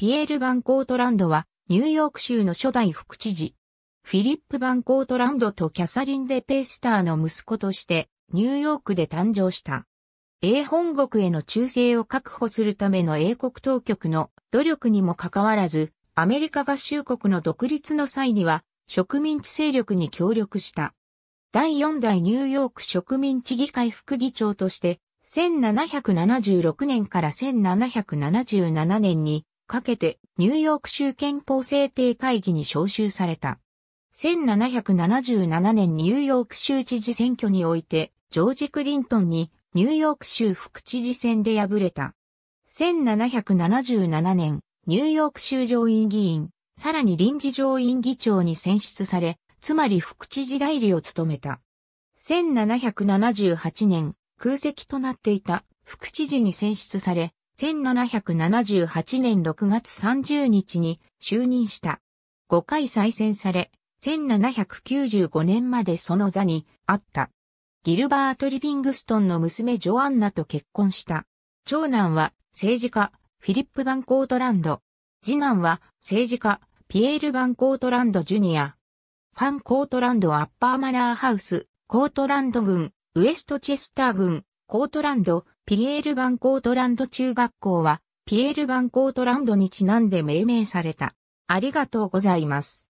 ピエール・バンコートランドは、ニューヨーク州の初代副知事。フィリップ・バンコートランドとキャサリン・デ・ペースターの息子として、ニューヨークで誕生した。英本国への忠誠を確保するための英国当局の努力にもかかわらず、アメリカ合衆国の独立の際には、植民地勢力に協力した。第4代ニューヨーク植民地議会副議長として、1776年から1777年にかけてニューヨーク州憲法制定会議に招集された。1777年ニューヨーク州知事選挙において、ジョージ・クリントンにニューヨーク州副知事選で敗れた。1777年、ニューヨーク州上院議員、さらに臨時上院議長に選出され、つまり副知事代理を務めた。1778年、空席となっていた副知事に選出され、1778年6月30日に就任した。5回再選され、1795年までその座にあった。ギルバート・リビングストンの娘ジョアンナと結婚した。長男は政治家フィリップ・バンコートランド。次男は政治家ピエール・バンコートランド・ジュニア。ファン・コートランド・アッパー・マナー・ハウス、コートランド軍、ウエストチェスター軍、コートランド、ピエール・バンコートランド中学校は、ピエール・バンコートランドにちなんで命名された。ありがとうございます。